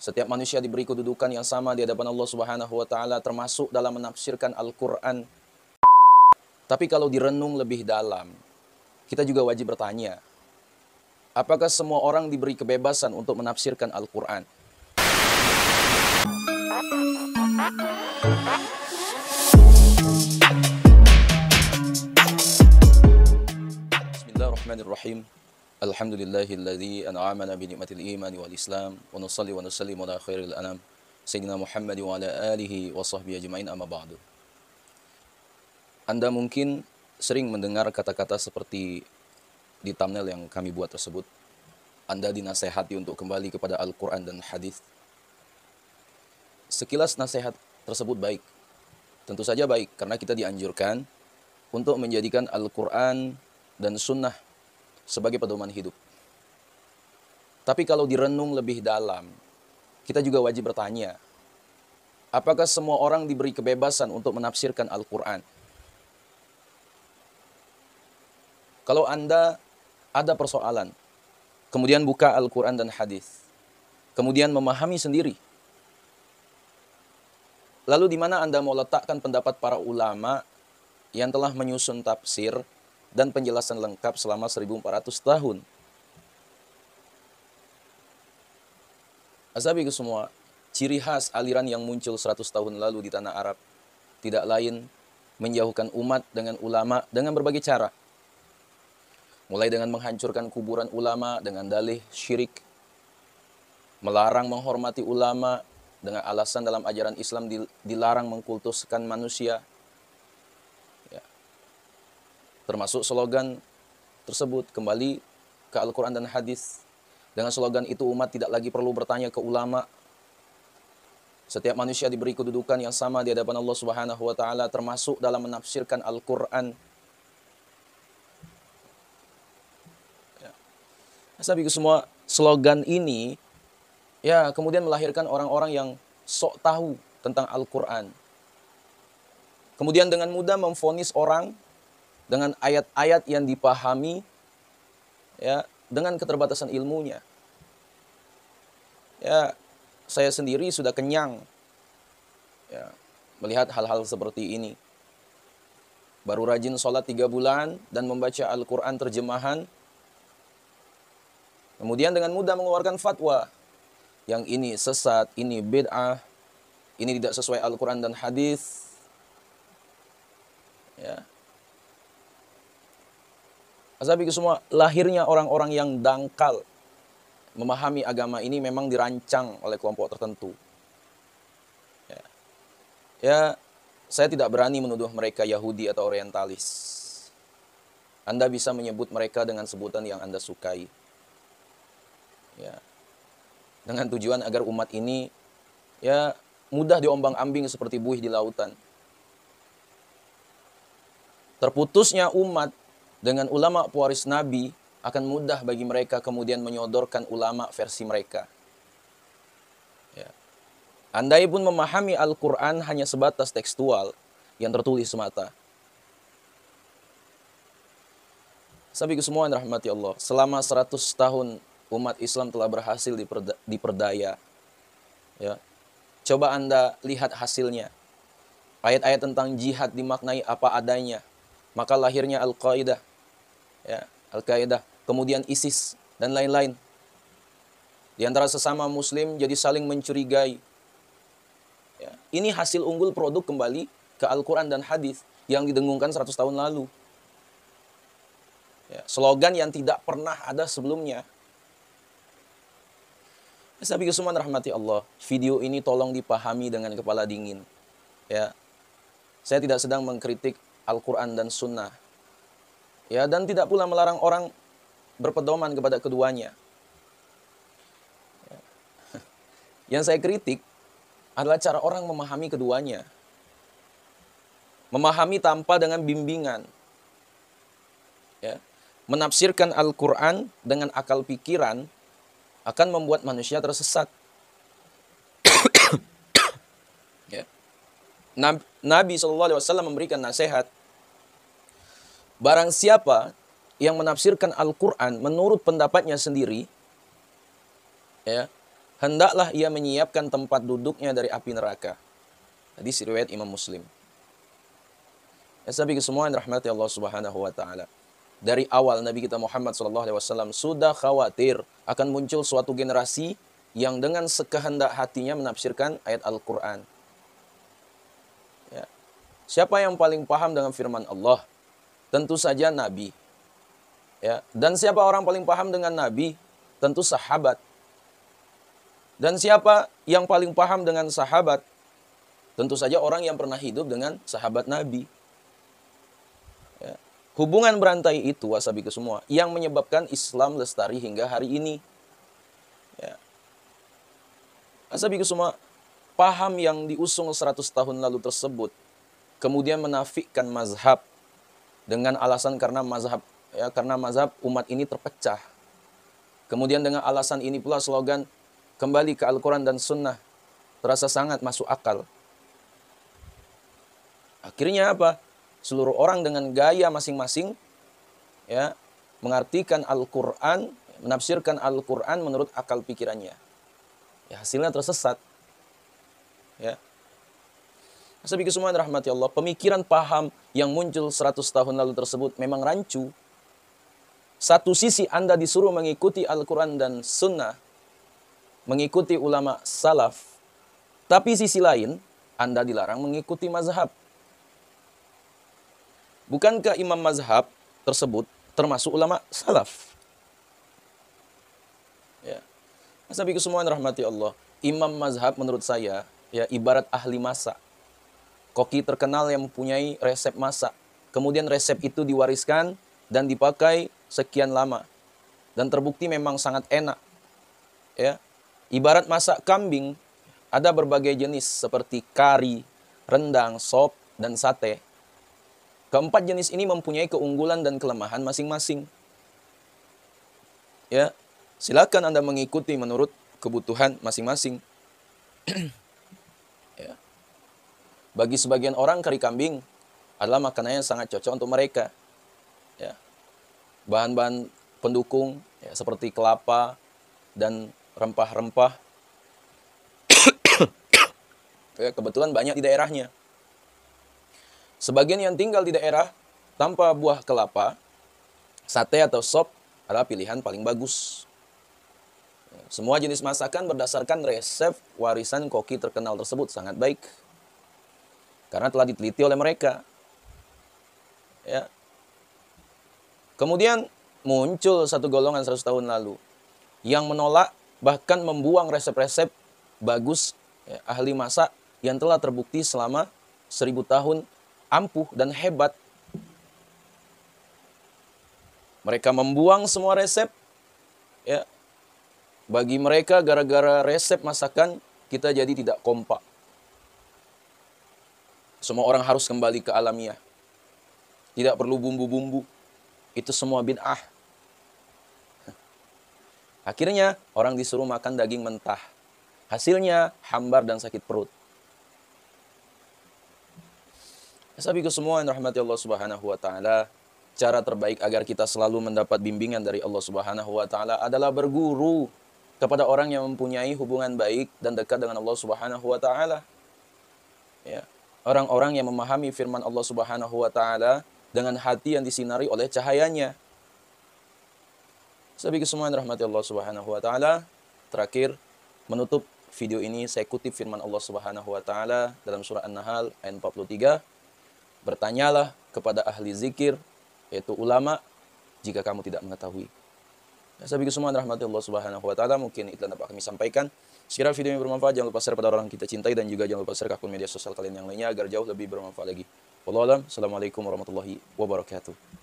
Setiap manusia diberi kedudukan yang sama di hadapan Allah Subhanahu wa taala termasuk dalam menafsirkan Al-Qur'an. Tapi kalau direnung lebih dalam, kita juga wajib bertanya, apakah semua orang diberi kebebasan untuk menafsirkan Al-Qur'an? Bismillahirrahmanirrahim. الحمد لله الذي أنعمنا بنعمة الإيمان والإسلام ونصلي ونسلم على خير الأنام سيدنا محمد وعلى آله وصحبه أجمعين أما بعد Anda mungkin sering mendengar kata-kata seperti di thumbnail yang kami buat tersebut. Anda dinasehati untuk kembali kepada Al-Quran dan Hadis. Sekilas nasihat tersebut baik. Tentu saja baik, karena kita dianjurkan untuk menjadikan Al-Quran dan Sunnah sebagai pedoman hidup. Tapi kalau direnung lebih dalam, kita juga wajib bertanya, apakah semua orang diberi kebebasan untuk menafsirkan Al-Quran? Kalau Anda ada persoalan, kemudian buka Al-Quran dan hadis, kemudian memahami sendiri. Lalu di mana Anda mau letakkan pendapat para ulama yang telah menyusun tafsir dan penjelasan lengkap selama 1400 tahun. ke semua, ciri khas aliran yang muncul 100 tahun lalu di tanah Arab tidak lain menjauhkan umat dengan ulama dengan berbagai cara. Mulai dengan menghancurkan kuburan ulama dengan dalih syirik, melarang menghormati ulama dengan alasan dalam ajaran Islam dilarang mengkultuskan manusia, Termasuk slogan tersebut kembali ke Al-Quran dan hadis. Dengan slogan itu umat tidak lagi perlu bertanya ke ulama. Setiap manusia diberi kedudukan yang sama di hadapan Allah Subhanahu wa taala termasuk dalam menafsirkan Al-Qur'an. Ya. Saya pikir semua slogan ini ya kemudian melahirkan orang-orang yang sok tahu tentang Al-Qur'an. Kemudian dengan mudah memfonis orang dengan ayat-ayat yang dipahami ya dengan keterbatasan ilmunya. Ya, saya sendiri sudah kenyang ya, melihat hal-hal seperti ini. Baru rajin sholat tiga bulan dan membaca Al-Quran terjemahan. Kemudian dengan mudah mengeluarkan fatwa. Yang ini sesat, ini bid'ah, ini tidak sesuai Al-Quran dan hadis. Ya. Azabi semua lahirnya orang-orang yang dangkal memahami agama ini memang dirancang oleh kelompok tertentu. Ya. ya, saya tidak berani menuduh mereka Yahudi atau Orientalis. Anda bisa menyebut mereka dengan sebutan yang Anda sukai. Ya. Dengan tujuan agar umat ini ya mudah diombang-ambing seperti buih di lautan. Terputusnya umat dengan ulama pewaris Nabi akan mudah bagi mereka kemudian menyodorkan ulama versi mereka. Ya. Andai pun memahami Al-Quran hanya sebatas tekstual yang tertulis semata. Sabi semua rahmati Allah, selama 100 tahun umat Islam telah berhasil diperdaya. Ya. Coba Anda lihat hasilnya. Ayat-ayat tentang jihad dimaknai apa adanya. Maka lahirnya al qaidah ya, Al-Qaeda, kemudian ISIS dan lain-lain. Di antara sesama muslim jadi saling mencurigai. Ya, ini hasil unggul produk kembali ke Al-Qur'an dan hadis yang didengungkan 100 tahun lalu. Ya, slogan yang tidak pernah ada sebelumnya. Tapi kesuman rahmati Allah, video ini tolong dipahami dengan kepala dingin. Ya, saya tidak sedang mengkritik Al-Quran dan Sunnah, Ya, dan tidak pula melarang orang berpedoman kepada keduanya. Ya. Yang saya kritik adalah cara orang memahami keduanya. Memahami tanpa dengan bimbingan. Ya. Menafsirkan Al-Quran dengan akal pikiran akan membuat manusia tersesat. ya. Nabi Shallallahu Alaihi Wasallam memberikan nasihat Barang siapa yang menafsirkan Al-Quran menurut pendapatnya sendiri, ya, hendaklah ia menyiapkan tempat duduknya dari api neraka. Hadis riwayat Imam Muslim. Ya, sabi semua yang rahmati Allah Subhanahu wa taala. Dari awal Nabi kita Muhammad SAW sudah khawatir akan muncul suatu generasi yang dengan sekehendak hatinya menafsirkan ayat Al-Qur'an. Ya. Siapa yang paling paham dengan firman Allah? Tentu saja Nabi. Ya, dan siapa orang paling paham dengan Nabi? Tentu sahabat. Dan siapa yang paling paham dengan sahabat? Tentu saja orang yang pernah hidup dengan sahabat Nabi. Ya. Hubungan berantai itu, wasabi ke semua, yang menyebabkan Islam lestari hingga hari ini. Ya. Wasabi ke semua, paham yang diusung 100 tahun lalu tersebut, kemudian menafikan mazhab, dengan alasan karena mazhab ya karena mazhab umat ini terpecah. Kemudian dengan alasan ini pula slogan kembali ke Al-Quran dan Sunnah terasa sangat masuk akal. Akhirnya apa? Seluruh orang dengan gaya masing-masing ya mengartikan Al-Quran, menafsirkan Al-Quran menurut akal pikirannya. Ya, hasilnya tersesat. Ya, sebagai semua rahmati Allah, pemikiran paham yang muncul 100 tahun lalu tersebut memang rancu. Satu sisi Anda disuruh mengikuti Al-Quran dan Sunnah, mengikuti ulama salaf, tapi sisi lain Anda dilarang mengikuti mazhab. Bukankah imam mazhab tersebut termasuk ulama salaf? Ya. Mas semua kesemuan rahmati Allah, imam mazhab menurut saya ya ibarat ahli masak Koki terkenal yang mempunyai resep masak. Kemudian resep itu diwariskan dan dipakai sekian lama. Dan terbukti memang sangat enak. Ya. Ibarat masak kambing, ada berbagai jenis seperti kari, rendang, sop, dan sate. Keempat jenis ini mempunyai keunggulan dan kelemahan masing-masing. Ya, silakan Anda mengikuti menurut kebutuhan masing-masing. Bagi sebagian orang kari kambing adalah makanan yang sangat cocok untuk mereka. bahan ya. Bahan-bahan pendukung ya, seperti kelapa dan rempah-rempah. Ya, kebetulan banyak di daerahnya. Sebagian yang tinggal di daerah tanpa buah kelapa, sate atau sop adalah pilihan paling bagus. Semua jenis masakan berdasarkan resep warisan koki terkenal tersebut sangat baik karena telah diteliti oleh mereka. Ya. Kemudian muncul satu golongan 100 tahun lalu yang menolak bahkan membuang resep-resep bagus ya, ahli masak yang telah terbukti selama seribu tahun ampuh dan hebat. Mereka membuang semua resep. Ya, bagi mereka gara-gara resep masakan kita jadi tidak kompak. Semua orang harus kembali ke alamiah. Tidak perlu bumbu-bumbu. Itu semua bid'ah. Akhirnya orang disuruh makan daging mentah. Hasilnya hambar dan sakit perut. Sabi ke semua yang rahmati Allah Subhanahu wa taala, cara terbaik agar kita selalu mendapat bimbingan dari Allah Subhanahu wa taala adalah berguru kepada orang yang mempunyai hubungan baik dan dekat dengan Allah Subhanahu wa taala. Ya orang-orang yang memahami firman Allah Subhanahu wa taala dengan hati yang disinari oleh cahayanya. Sebagai semua yang rahmati Allah Subhanahu wa taala, terakhir menutup video ini saya kutip firman Allah Subhanahu wa taala dalam surah An-Nahl ayat 43. Bertanyalah kepada ahli zikir yaitu ulama jika kamu tidak mengetahui. Sebagai saya rahmati Allah Subhanahu wa taala mungkin itu yang dapat kami sampaikan. Sekiranya video ini bermanfaat, jangan lupa share pada orang kita cintai dan juga jangan lupa share ke akun media sosial kalian yang lainnya agar jauh lebih bermanfaat lagi. Wallahualam, Assalamualaikum warahmatullahi wabarakatuh.